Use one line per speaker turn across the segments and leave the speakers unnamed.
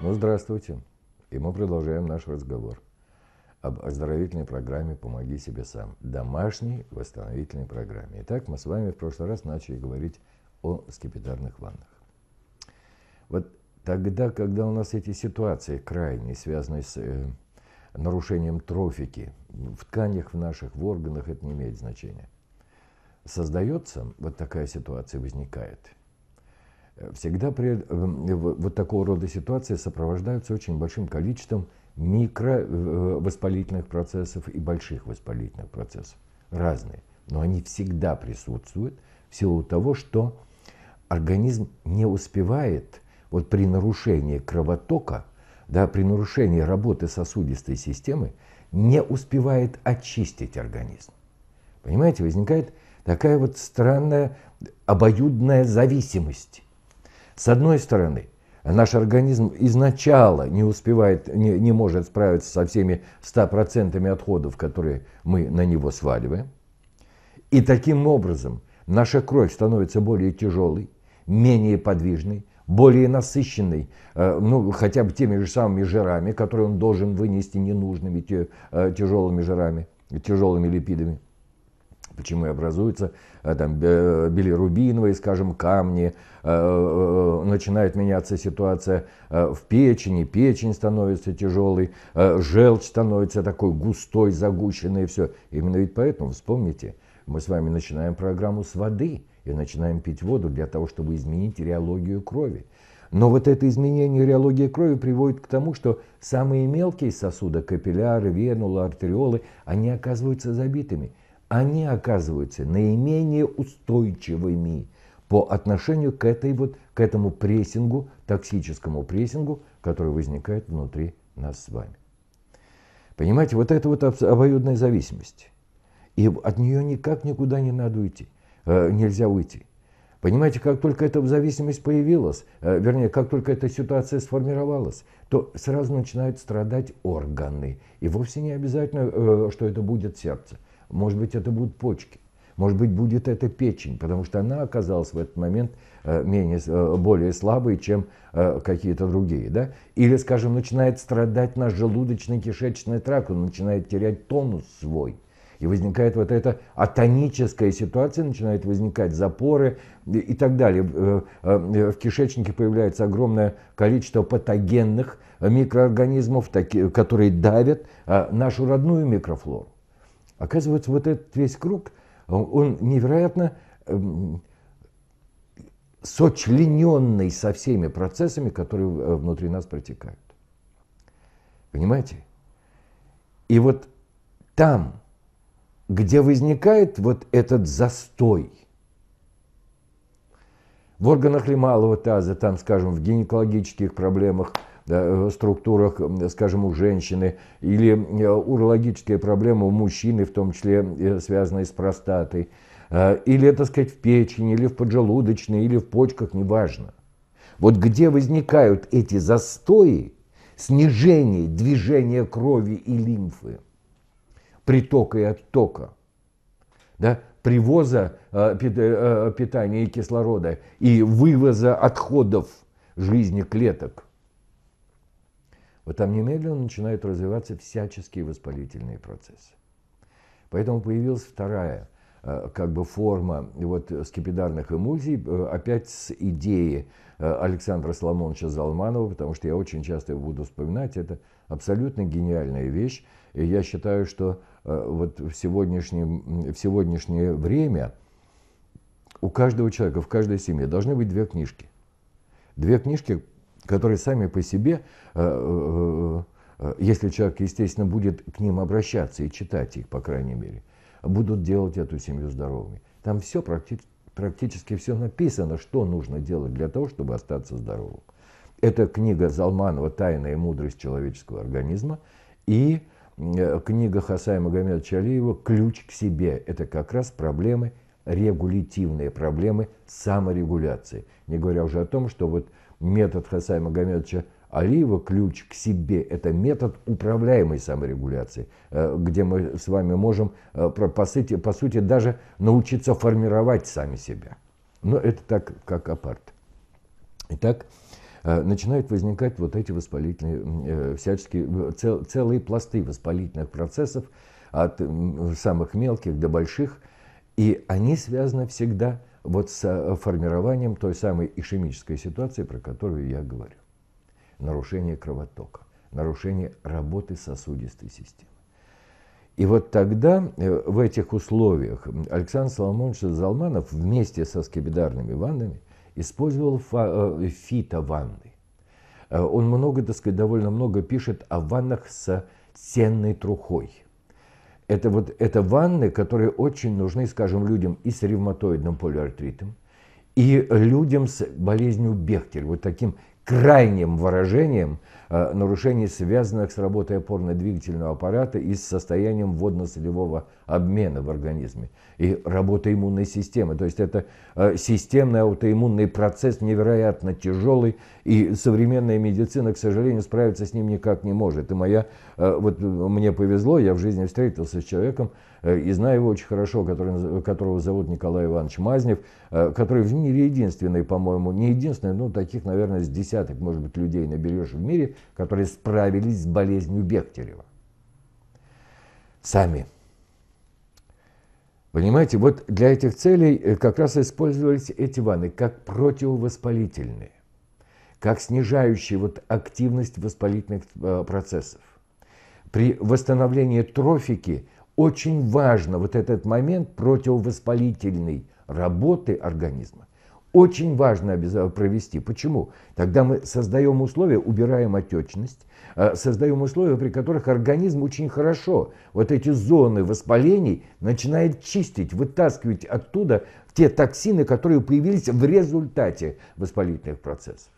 Ну, здравствуйте. И мы продолжаем наш разговор об оздоровительной программе «Помоги себе сам». Домашней восстановительной программе. Итак, мы с вами в прошлый раз начали говорить о скипидарных ваннах. Вот тогда, когда у нас эти ситуации крайние, связанные с э, нарушением трофики в тканях в наших, в органах, это не имеет значения. Создается, вот такая ситуация возникает – Всегда при, э, вот такого рода ситуации сопровождаются очень большим количеством микровоспалительных э, процессов и больших воспалительных процессов. Разные. Но они всегда присутствуют в силу того, что организм не успевает вот при нарушении кровотока, да, при нарушении работы сосудистой системы, не успевает очистить организм. Понимаете, возникает такая вот странная обоюдная зависимость. С одной стороны, наш организм изначально не успевает, не, не может справиться со всеми 100% отходов, которые мы на него сваливаем. И таким образом наша кровь становится более тяжелой, менее подвижной, более насыщенной, э, ну, хотя бы теми же самыми жирами, которые он должен вынести ненужными э, тяжелыми жирами, тяжелыми липидами – Почему и образуются э, там, билирубиновые, скажем, камни, э, э, начинает меняться ситуация в печени, печень становится тяжелой, желчь становится такой густой, загущенной и все. Именно ведь поэтому, вспомните, мы с вами начинаем программу с воды и начинаем пить воду для того, чтобы изменить реологию крови. Но вот это изменение реологии крови приводит к тому, что самые мелкие сосуды, капилляры, венулы, артериолы, они оказываются забитыми – они оказываются наименее устойчивыми по отношению к, этой вот, к этому прессингу, токсическому прессингу, который возникает внутри нас с вами. Понимаете, вот это вот обоюдная зависимость. И от нее никак никуда не надо уйти, э, нельзя уйти. Понимаете, как только эта зависимость появилась, э, вернее, как только эта ситуация сформировалась, то сразу начинают страдать органы. И вовсе не обязательно, э, что это будет сердце. Может быть, это будут почки. Может быть, будет это печень, потому что она оказалась в этот момент э, менее, э, более слабой, чем э, какие-то другие. Да? Или, скажем, начинает страдать наш желудочно-кишечный тракт, он начинает терять тонус свой. И возникает вот эта атоническая ситуация, начинают возникать запоры и так далее. В кишечнике появляется огромное количество патогенных микроорганизмов, которые давят нашу родную микрофлору. Оказывается, вот этот весь круг, э, он невероятно эм, сочлененный со всеми процессами, которые э, внутри нас протекают. Понимаете? И вот там, где возникает вот этот застой, в органах Лималого таза, там, скажем, в гинекологических проблемах, Э, структурах, скажем, у женщины, или э, урологические проблемы у мужчины, в том числе э, связанные с простатой, или, так сказать, в печени, или в поджелудочной, или в почках, неважно. Вот где возникают эти застои, снижение движения крови и лимфы, притока и оттока, да, привоза питания и кислорода и вывоза отходов жизни клеток – вот там немедленно начинают развиваться всяческие воспалительные процессы. Поэтому появилась вторая э, как бы форма вот э, скипидарных эмульсий, э, опять с идеи Александра Соломоновича Залманова, потому что я очень часто буду вспоминать, это абсолютно гениальная вещь. И я считаю, что вот в, сегодняшнем, в сегодняшнее время у каждого человека, в каждой семье должны быть две книжки. Две книжки которые сами по себе, э, э, э, если человек, естественно, будет к ним обращаться и читать их, по крайней мере, будут делать эту семью здоровыми. Там все практически все написано, что нужно делать для того, чтобы остаться здоровым. Это книга Залманова «Тайная мудрость человеческого организма» и книга Хасая Магомедовича Алиева «Ключ к себе». Это как раз проблемы, регулятивные проблемы саморегуляции. Не говоря уже о том, что вот метод Хаса Магомедовича Алиева, ключ к себе, это метод управляемой саморегуляции, э, где мы с вами можем, э, по сути, по сути даже научиться формировать сами себя. Но это так, как апарт. Итак, э, начинают возникать вот эти воспалительные, всяческие, цел, целые пласты воспалительных процессов, от самых мелких до больших, и они связаны всегда с вот с э, формированием той самой ишемической ситуации, про которую я говорю. Нарушение кровотока, нарушение работы сосудистой системы. И вот тогда, э, в этих условиях, Александр Соломонович Залманов вместе со скибидарными ваннами использовал э, фитованны. Он много, так сказать, довольно много пишет о ваннах с ценной трухой – это вот это ванны, которые очень нужны, скажем, людям и с ревматоидным полиартритом, и людям с болезнью Бехтель, вот таким крайним выражением – Э, нарушений, связанных с работой опорно-двигательного аппарата и с состоянием водно-солевого обмена в организме и работы иммунной системы. То есть это э, системный аутоиммунный процесс невероятно тяжелый, и современная медицина, к сожалению, справиться с ним никак не может. И моя, э, вот мне повезло, я в жизни встретился с человеком, и знаю его очень хорошо, который, которого зовут Николай Иванович Мазнев, который в мире единственный, по-моему, не единственный, но таких, наверное, с десяток, может быть, людей наберешь в мире, которые справились с болезнью Бехтерева. Сами. Понимаете, вот для этих целей э, как раз использовались эти ванны как противовоспалительные, как снижающие вот активность воспалительных э, процессов. При восстановлении трофики очень важно вот этот момент противовоспалительной работы организма. Очень важно провести. Почему? Тогда мы создаем условия, убираем отечность, э, создаем условия, при которых организм очень хорошо вот эти зоны воспалений начинает чистить, вытаскивать оттуда те токсины, которые появились в результате воспалительных процессов.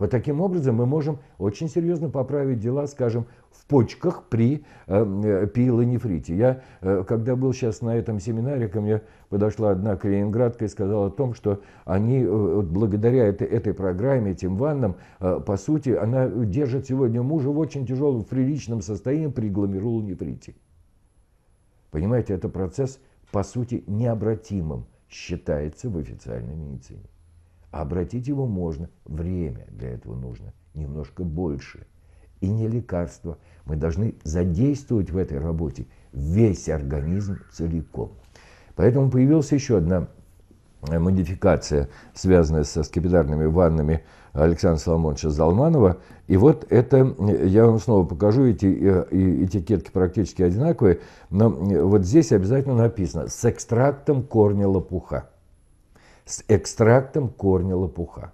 Вот таким образом мы можем очень серьезно поправить дела, скажем, в почках при э, э пилонефрите. Я, э, когда был сейчас на этом семинаре, ко мне подошла одна калининградка и сказала о том, что они, э, благодаря этой, этой программе, этим ваннам, э, по сути, она держит сегодня мужа в очень тяжелом, в приличном состоянии при гломерулонефрите. Понимаете, это процесс, по сути, необратимым считается в официальной медицине. А обратить его можно. Время для этого нужно немножко больше – и не лекарство. Мы должны задействовать в этой работе весь организм целиком. Поэтому появилась еще одна э, модификация, связанная со скипидарными ваннами Александра Соломоновича Залманова. И вот это, э, я вам снова покажу, эти э, этикетки практически одинаковые, но вот здесь обязательно написано «с экстрактом корня лопуха». С экстрактом корня лопуха.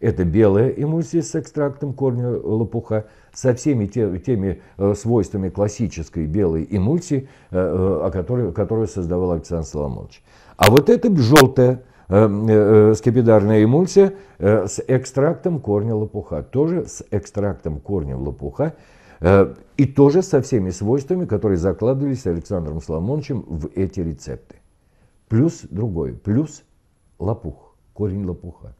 Это белая эмульсия с экстрактом корня лопуха, со всеми теми э, свойствами классической белой эмульсии, э, э, о которую создавал Александр Соломонович. А вот это желтая скипидарная эмульсия с экстрактом корня лопуха. Тоже с экстрактом корня лопуха и тоже со всеми свойствами, которые закладывались Александром Соломоновичем в эти рецепты. Плюс другой, плюс лопух, корень лопуха.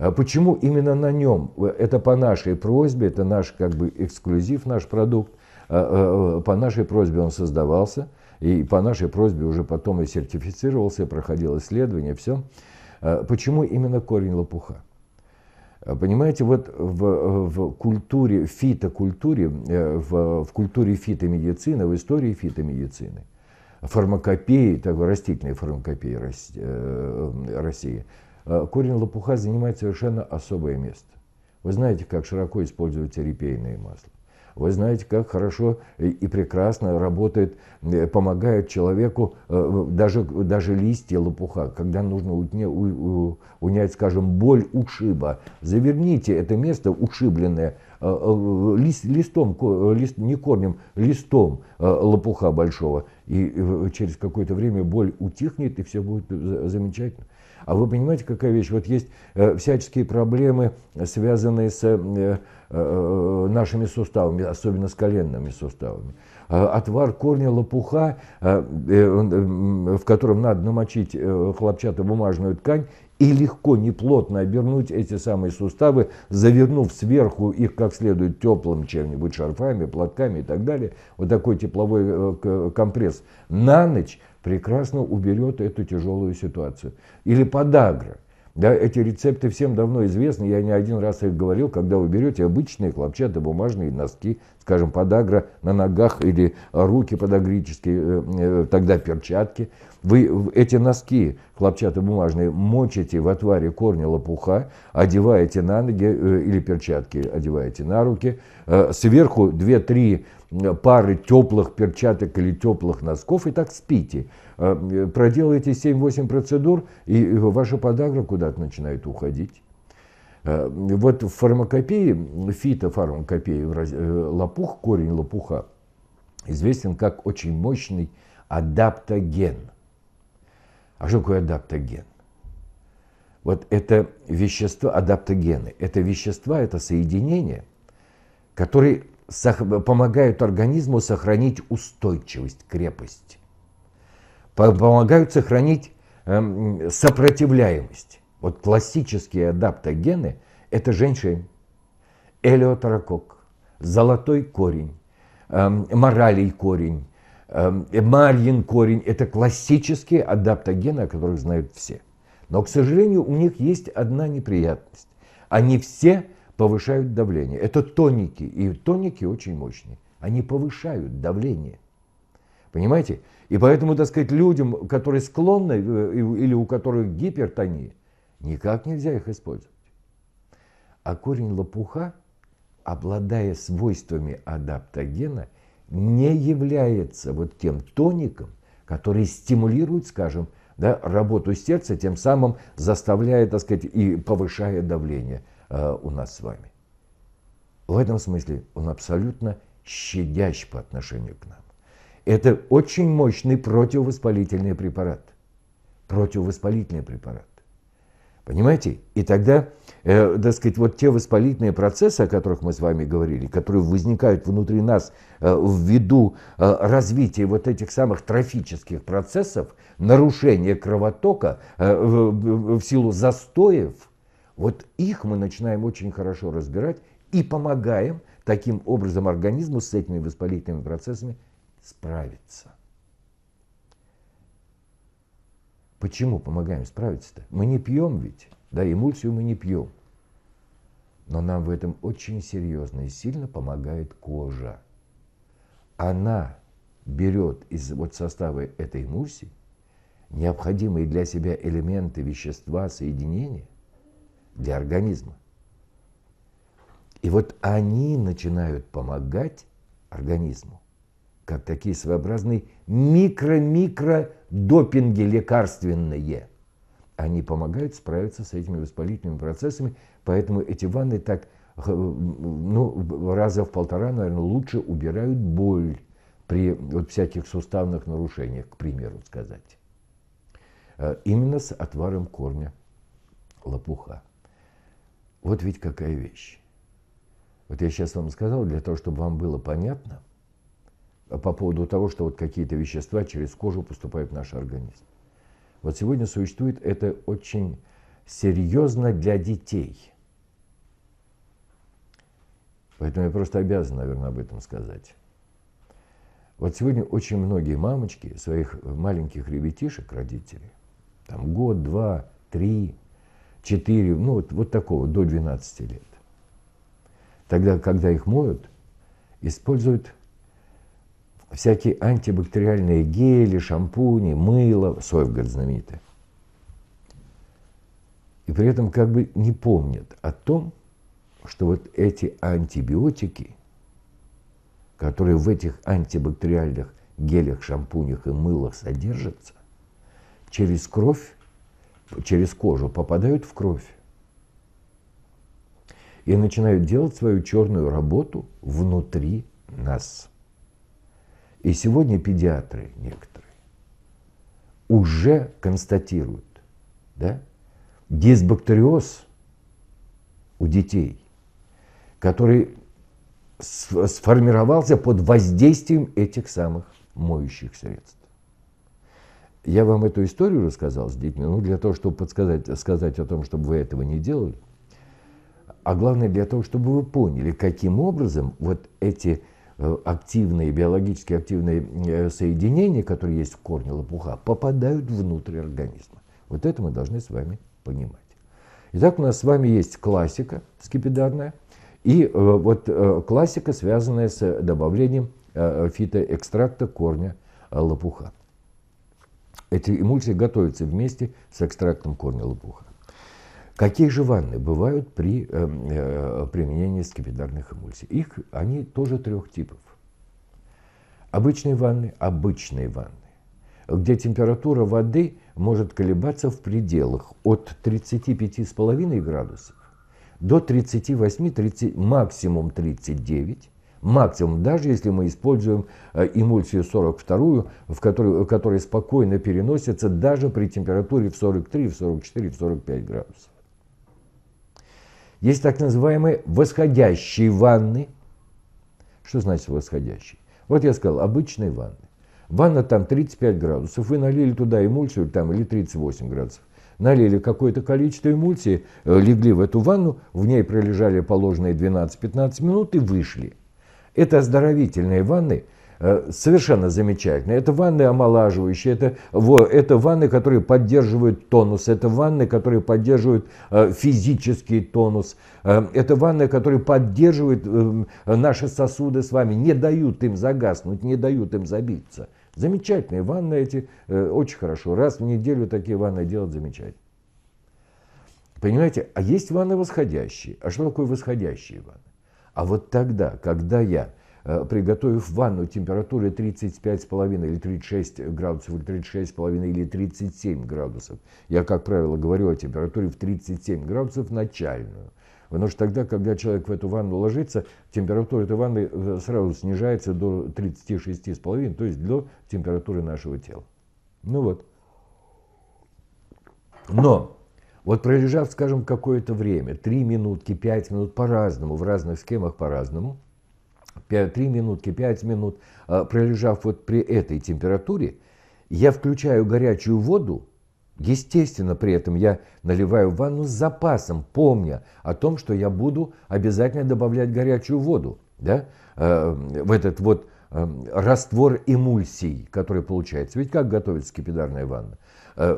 А почему именно на нем? Это по нашей просьбе, это наш как бы эксклюзив, наш продукт. А, а, по нашей просьбе он создавался, и по нашей просьбе уже потом и сертифицировался, и проходил исследование, все. Почему именно корень лопуха? Понимаете, вот в, в культуре, фитокультуре, э, в, в культуре фитомедицины, в истории фитомедицины, фармакопеи, такой растительной фармакопеи э, России, Э, корень лопуха занимает совершенно особое место. Вы знаете, как широко используется репейное масло. Вы знаете, как хорошо и прекрасно работает, э, помогает человеку э, даже, даже листья лопуха, когда нужно унять, скажем, боль ушиба. Заверните это место ушибленное лист, листом, лист, не корнем, листом лопуха большого, и через какое-то время боль утихнет, и все будет замечательно. А вы понимаете, какая вещь? Вот есть э, всяческие проблемы, э, связанные с э, э, э, нашими суставами, особенно с коленными суставами. Э, отвар корня лопуха, в котором надо намочить хлопчатобумажную ткань, и легко, неплотно обернуть эти самые суставы, завернув сверху их как следует теплым чем-нибудь, шарфами, платками и так далее. Вот такой тепловой компресс на ночь – прекрасно уберет эту тяжелую ситуацию. Или подагра. Да, эти рецепты всем давно известны, я не один раз их говорил, когда вы берете обычные хлопчатобумажные носки, скажем, подагра на ногах или руки подагрические, э, э, тогда перчатки. Вы эти носки хлопчатобумажные мочите в отваре корня лопуха, одеваете на ноги э, или перчатки одеваете на руки. Сверху 2-3 пары теплых перчаток или теплых носков и так спите. Проделаете 7-8 процедур, и ваша подагра куда-то начинает уходить. Э, вот в фармакопии, фитофармакопии, э, лопух, корень лопуха, известен как очень мощный адаптоген. А что такое адаптоген? Вот это вещества, адаптогены, это вещества, это соединения, которые помогают организму сохранить устойчивость, крепость, помогают сохранить эм, сопротивляемость. Вот классические адаптогены – это женьшень, элеотракок, золотой корень, эм, моралий корень, эм, марьин корень – это классические адаптогены, о которых знают все. Но, к сожалению, у них есть одна неприятность. Они все повышают давление. Это тоники, и тоники очень мощные. Они повышают давление. Понимаете? И поэтому, так сказать, людям, которые склонны э, или у которых гипертония, Никак нельзя их использовать. А корень лопуха, обладая свойствами адаптогена, не является вот тем тоником, который стимулирует, скажем, да, работу сердца, тем самым заставляя, так сказать, и повышая давление э, у нас с вами. В этом смысле он абсолютно щадящ по отношению к нам. Это очень мощный противовоспалительный препарат. Противовоспалительный препарат. Понимаете? И тогда, э, так сказать, вот те воспалительные процессы, о которых мы с вами говорили, которые возникают внутри нас э, ввиду э, развития вот этих самых трофических процессов, нарушения кровотока э, в, в силу застоев, вот их мы начинаем очень хорошо разбирать и помогаем таким образом организму с этими воспалительными процессами справиться. Почему помогаем справиться-то? Мы не пьем ведь, да, эмульсию мы не пьем. Но нам в этом очень серьезно и сильно помогает кожа. Она берет из вот состава этой эмульсии необходимые для себя элементы, вещества, соединения для организма. И вот они начинают помогать организму, как такие своеобразные микро-микро допинги лекарственные. Они помогают справиться с этими воспалительными процессами, поэтому эти ванны так э, ну, раза в полтора, наверное, лучше убирают боль при вот всяких суставных нарушениях, к примеру сказать. Э, именно с отваром корня лопуха. Вот ведь какая вещь. Вот я сейчас вам сказал, для того, чтобы вам было понятно – по поводу того, что вот какие-то вещества через кожу поступают в наш организм. Вот сегодня существует это очень серьезно для детей. Поэтому я просто обязан, наверное, об этом сказать. Вот сегодня очень многие мамочки своих маленьких ребятишек, родители, там год, два, три, четыре, ну вот, вот такого, до 12 лет. Тогда, когда их моют, используют всякие антибактериальные гели, шампуни, мыло, Сойфгард знаменитый. И при этом как бы не помнят о том, что вот эти антибиотики, которые в этих антибактериальных гелях, шампунях и мылах содержатся, через кровь, через кожу попадают в кровь и начинают делать свою черную работу внутри нас. И сегодня педиатры некоторые уже констатируют да, дисбактериоз у детей, который сформировался под воздействием этих самых моющих средств. Я вам эту историю рассказал с детьми, ну, для того, чтобы подсказать, сказать о том, чтобы вы этого не делали, а главное для того, чтобы вы поняли, каким образом вот эти Э, активные, биологически активные э, соединения, которые есть в корне лопуха, попадают внутрь организма. Вот это мы должны с вами понимать. Итак, у нас с вами есть классика скипидарная, и э, вот классика, связанная с добавлением фитоэкстракта корня лопуха. Эти эмульсии готовятся вместе с экстрактом корня лопуха. Какие же ванны бывают при э, э применении скипидарных эмульсий? Их, они тоже трех типов. Обычные ванны, обычные ванны, где температура воды может колебаться в пределах от 35,5 градусов до 38, 30, максимум 39, максимум, даже если мы используем э, эмульсию 42, в которой, которая спокойно переносится даже при температуре в 43, в 44, в 45 градусов. Есть так называемые восходящие ванны. Что значит восходящие? Вот я сказал, обычные ванны. Ванна там 35 градусов, вы налили туда эмульсию там, или 38 градусов. Налили какое-то количество эмульсии, э, легли в эту ванну, в ней пролежали положенные 12-15 минут и вышли. Это оздоровительные ванны – Э, совершенно замечательно. Это ванны омолаживающие, это, это ванны, которые поддерживают тонус, это ванны, которые поддерживают э, физический тонус, э, это ванны, которые поддерживают наши сосуды с вами, не дают им загаснуть, не дают им забиться. Замечательные ванны эти, очень хорошо. Раз в неделю такие ванны делать замечательно. Понимаете, а есть ванны восходящие. А что такое восходящие ванны? А вот тогда, когда я Э, приготовив ванну температуры 35,5 или 36 градусов, или 36,5 или 37 градусов. Я, как правило, говорю о температуре в 37 градусов начальную. Потому что тогда, когда человек в эту ванну ложится, температура этой ванны э, сразу снижается до 36,5, то есть до температуры нашего тела. Ну вот. Но вот пролежав, скажем, какое-то время, 3 минутки, 5 минут по-разному, в разных схемах по-разному – 3 минутки, 5 минут, а, пролежав вот при этой температуре, я включаю горячую воду, Естественно, при этом я наливаю ванну с запасом, помня о том, что я буду обязательно добавлять горячую воду да, а, в этот вот а, раствор эмульсий, который получается. Ведь как готовится скипидарная ванна?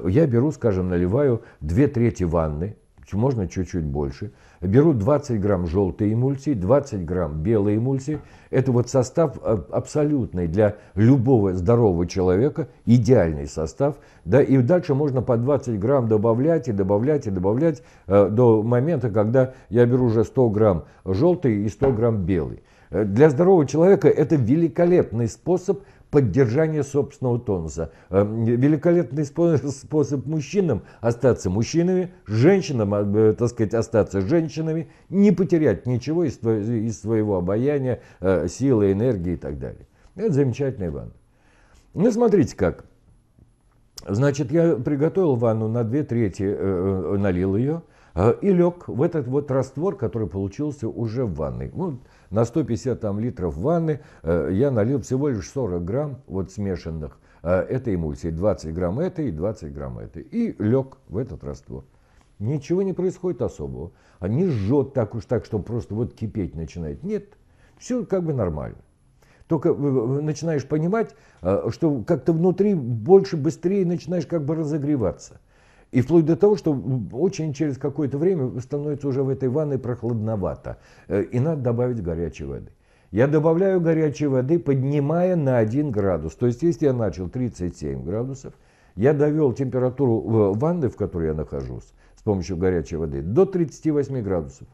я беру, скажем, наливаю две трети ванны можно чуть-чуть больше. Беру 20 грамм желтой эмульсии, 20 грамм белой эмульсии. Это вот состав э, абсолютный для любого здорового человека, идеальный состав. Да, и дальше можно по 20 грамм добавлять и добавлять и добавлять э, до момента, когда я беру уже 100 грамм желтый и 100 грамм белый э, Для здорового человека это великолепный способ поддержание собственного тонуса. Э, великолепный способ мужчинам остаться мужчинами, женщинам, а, э, так сказать, остаться женщинами, не потерять ничего из, своего обаяния, э, силы, энергии и так далее. Это замечательная ванна. Ну, смотрите как. Значит, я приготовил ванну на две трети, налил ее и лег в этот вот раствор, который получился уже в ванной. Ну, на 150 там, литров ванны э, я налил всего лишь 40 грамм вот смешанных э, этой эмульсии. 20 грамм этой и 20 грамм этой. И лег в этот раствор. Ничего не происходит особого. А не жжет так уж так, что просто вот кипеть начинает. Нет, все как бы нормально. Только э, начинаешь понимать, что как-то внутри больше, быстрее начинаешь как бы разогреваться – и вплоть до того, что очень через какое-то время становится уже в этой ванной прохладновато. Э, и надо добавить горячей воды. Я добавляю горячей воды, поднимая на 1 градус. То есть, если я начал 37 градусов, я довел температуру э, ванны, в которой я нахожусь, с помощью горячей воды, до 38 градусов.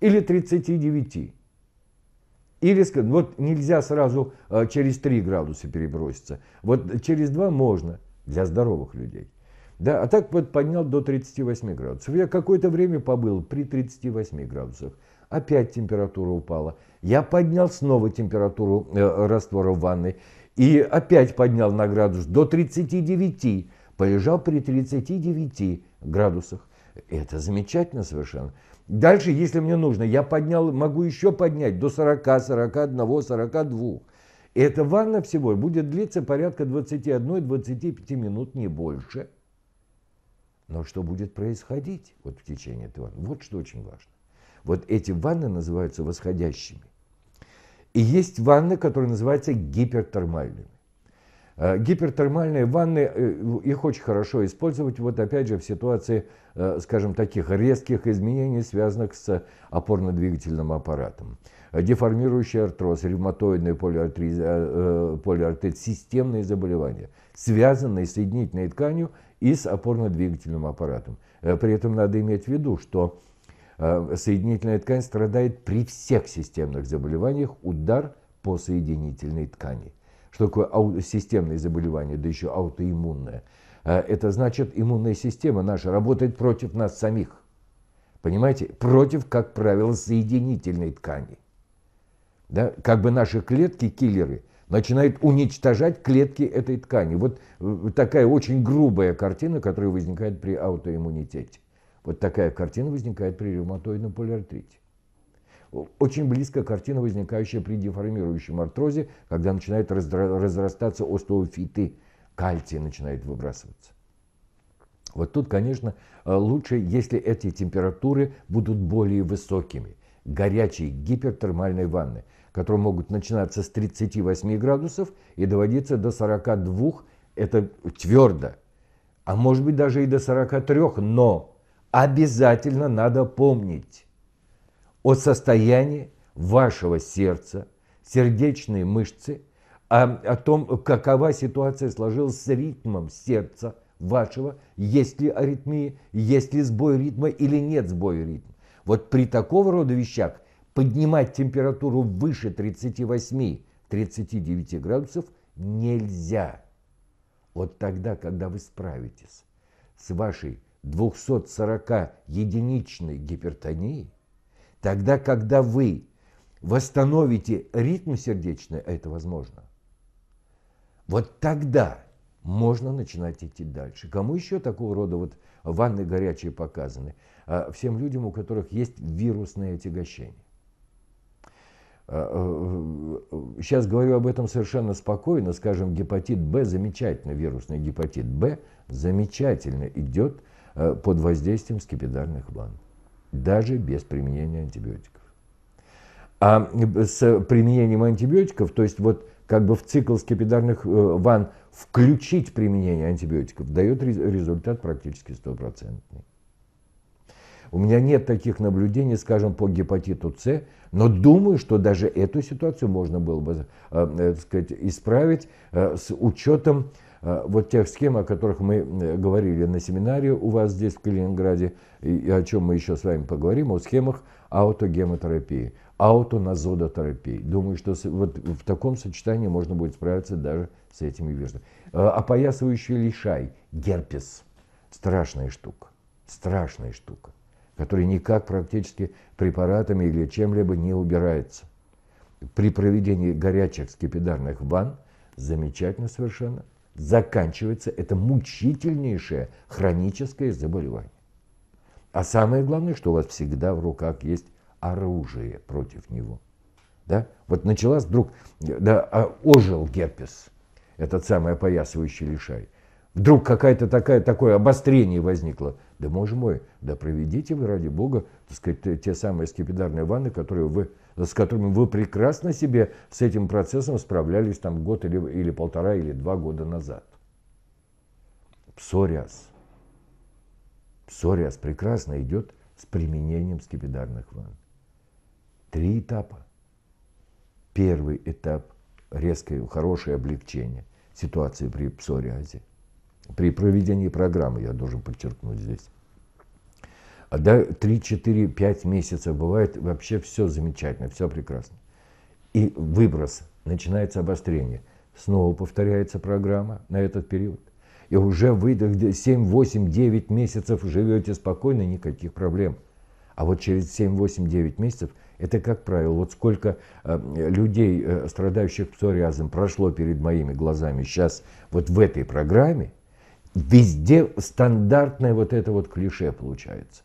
Или 39. Или вот нельзя сразу э, через 3 градуса переброситься. Вот через 2 можно для здоровых людей. Да, а так вот поднял до 38 градусов. Я какое-то время побыл при 38 градусах. Опять температура упала. Я поднял снова температуру э, раствора в ванной. И опять поднял на градус до 39. Полежал при 39 градусах. Это замечательно совершенно. Дальше, если мне нужно, я поднял, могу еще поднять до 40, 41, 42. И эта ванна всего будет длиться порядка 21-25 минут, не больше – но что будет происходить вот в течение этого ванны. Вот что очень важно. Вот эти ванны называются восходящими. И есть ванны, которые называются гипертермальными. Э, Гипертермальные ванны, э, их очень хорошо использовать, вот опять же в ситуации, э, скажем, таких резких изменений, связанных с опорно-двигательным аппаратом. Э, деформирующий артроз, ревматоидный полиартриз, э, э, полиартрит, системные заболевания, связанные с соединительной тканью и с опорно-двигательным аппаратом. При этом надо иметь в виду, что соединительная ткань страдает при всех системных заболеваниях удар по соединительной ткани. Что такое системные заболевания, да еще аутоиммунное? Это значит, иммунная система наша работает против нас самих. Понимаете? Против, как правило, соединительной ткани. Да? Как бы наши клетки-киллеры начинают уничтожать клетки этой ткани. Э, вот такая очень грубая картина, которая возникает при аутоиммунитете. Вот такая картина возникает при ревматоидном полиартрите. Очень близко картина, возникающая при деформирующем артрозе, когда начинают разрастаться остеофиты, кальций начинает выбрасываться. Вот тут, конечно, э, лучше, если эти температуры будут более высокими. Горячие гипертермальные ванны – которые могут начинаться с 38 градусов и доводиться до 42, это твердо, а может быть даже и до 43, но обязательно надо помнить о состоянии вашего сердца, сердечной мышцы, о, а, о том, какова ситуация сложилась с ритмом сердца вашего, есть ли аритмия, есть ли сбой ритма или нет сбоя ритма. Вот при такого рода вещах поднимать температуру выше 38-39 градусов нельзя. Вот тогда, когда вы справитесь с вашей 240 единичной гипертонией, тогда, когда вы восстановите ритм сердечный, а это возможно, вот тогда можно начинать идти дальше. Кому еще такого рода вот ванны горячие показаны? А, всем людям, у которых есть вирусное отягощение. Э, э, э, сейчас говорю об этом совершенно спокойно. Скажем, гепатит Б замечательно, вирусный гепатит Б замечательно идет под воздействием скипидарных ван, даже без применения антибиотиков. А с применением антибиотиков, то есть вот как бы в цикл скипидарных ван включить применение антибиотиков, дает результат практически стопроцентный. У меня нет таких наблюдений, скажем, по гепатиту С, но думаю, что даже эту ситуацию можно было бы э, э, так сказать, исправить э, с учетом вот тех схем, о которых мы говорили на семинаре у вас здесь в Калининграде, и о чем мы еще с вами поговорим, о схемах аутогемотерапии, аутоназодотерапии. Думаю, что вот в таком сочетании можно будет справиться даже с этими вирусами. Опоясывающий лишай, герпес. Страшная штука. Страшная штука который никак практически препаратами или чем-либо не убирается. При проведении горячих скипидарных ванн, замечательно совершенно, заканчивается это мучительнейшее хроническое заболевание. А самое главное, что у вас всегда в руках есть оружие против него. Да? Вот началась вдруг, да, а, ожил герпес, этот самый опоясывающий лишай. Вдруг какая-то такая, такое обострение возникло – да, боже мой, да проведите вы, ради бога, так сказать, те самые скипидарные ванны, которые вы, с которыми вы прекрасно себе с этим процессом справлялись там год или, или полтора, или два года назад. Псориаз. Псориаз прекрасно идет с применением скипидарных ванн. Три этапа. Первый этап – резкое, хорошее облегчение ситуации при псориазе – при проведении программы, я должен подчеркнуть здесь. А да, 3, 4, 5 месяцев бывает вообще все замечательно, все прекрасно. И выброс, начинается обострение. Снова повторяется программа на этот период. И уже вы 7, 8, 9 месяцев живете спокойно, никаких проблем. А вот через 7, 8, 9 месяцев, это как правило, вот сколько э, людей, э, страдающих псориазом, прошло перед моими глазами сейчас вот в этой программе, Везде стандартное вот это вот клише получается.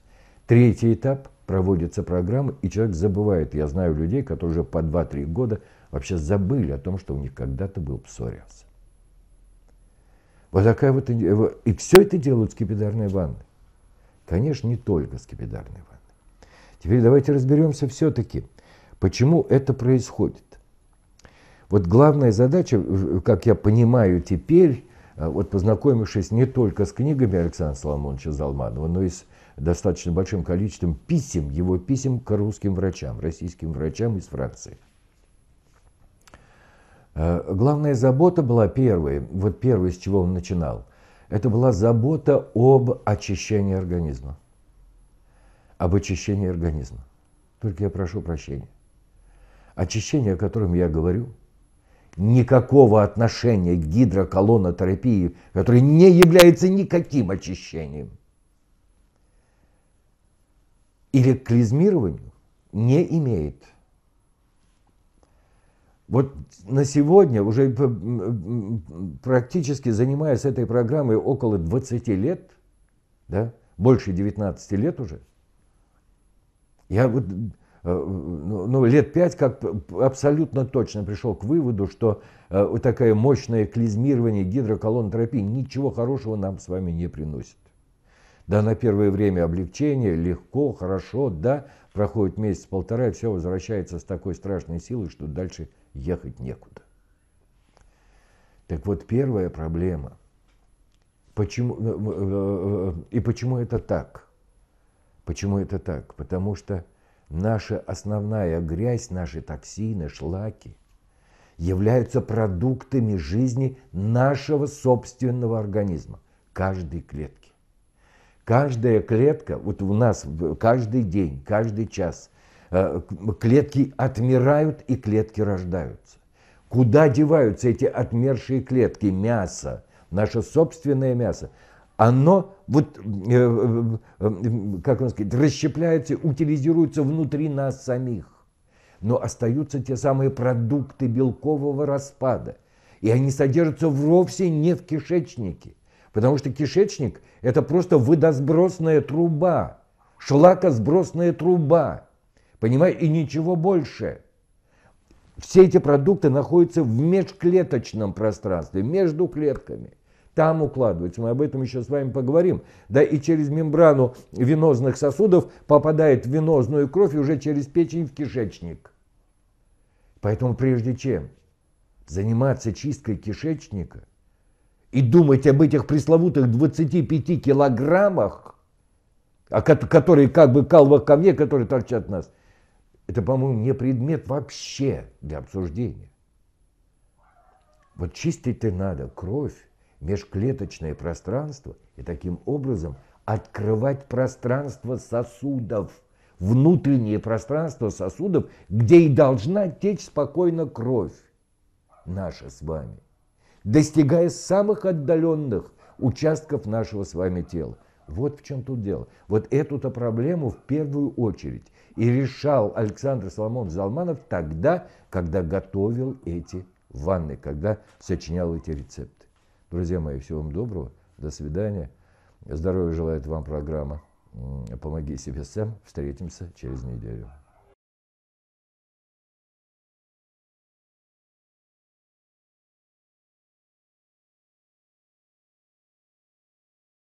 Третий этап – проводится программа, и человек забывает. Я знаю людей, которые уже по 2-3 года вообще забыли о том, что у них когда-то был псориаз. Вот такая вот... И все это делают скипидарные ванны. Конечно, не только скипидарные ванны. Теперь давайте разберемся все-таки, почему это происходит. Вот главная задача, как я понимаю теперь, а вот познакомившись не только с книгами Александра Соломоновича Залманова, но и с достаточно большим количеством писем, его писем к русским врачам, российским врачам из Франции. Э, главная забота была первой, вот первой, с чего он начинал, это была забота об очищении организма. Об очищении организма. Только я прошу прощения. Очищение, о котором я говорю – никакого отношения к гидроколонотерапии, которая не является никаким очищением, или к клизмированию, не имеет. Вот на сегодня, уже практически занимаясь этой программой около 20 лет, да, больше 19 лет уже, я вот Э, ну, ну, лет пять как абсолютно точно пришел к выводу, что э, вот такое мощное клизмирование гидроколонотерапии ничего хорошего нам с вами не приносит. Да, на первое время облегчение, легко, хорошо, да, проходит месяц-полтора, и все возвращается с такой страшной силой, что дальше ехать некуда. Так вот, первая проблема. Почему, э, и почему это так? Почему это так? Потому что Наша основная грязь, наши токсины, шлаки являются продуктами жизни нашего собственного организма, каждой клетки. Каждая клетка, вот у нас каждый день, каждый час э, клетки отмирают и клетки рождаются. Куда деваются эти отмершие клетки, мясо, наше собственное мясо? оно вот, э, э, э, как он сказать, расщепляется, утилизируется внутри нас самих. Но остаются те самые продукты белкового распада. И они содержатся вовсе не в кишечнике. Потому что кишечник – это просто выдосбросная труба, шлакосбросная труба. Понимаешь? И ничего больше. Все эти продукты находятся в межклеточном пространстве, между клетками – там укладывается. Мы об этом еще с вами поговорим. Да и через мембрану венозных сосудов попадает в венозную кровь и уже через печень в кишечник. Поэтому прежде чем заниматься чисткой кишечника и думать об этих пресловутых 25 килограммах, которые как бы калвах камней, которые торчат нас, это, по-моему, не предмет вообще для обсуждения. Вот чистить-то надо кровь, межклеточное пространство и таким образом открывать пространство сосудов, внутреннее пространство сосудов, где и должна течь спокойно кровь наша с вами, достигая самых отдаленных участков нашего с вами тела. Вот в чем тут дело. Вот эту-то проблему в первую очередь и решал Александр Соломон Залманов тогда, когда готовил эти ванны, когда сочинял эти рецепты. Друзья мои, всего вам доброго, до свидания. Здоровья желает вам программа «Помоги себе сам». Встретимся через неделю.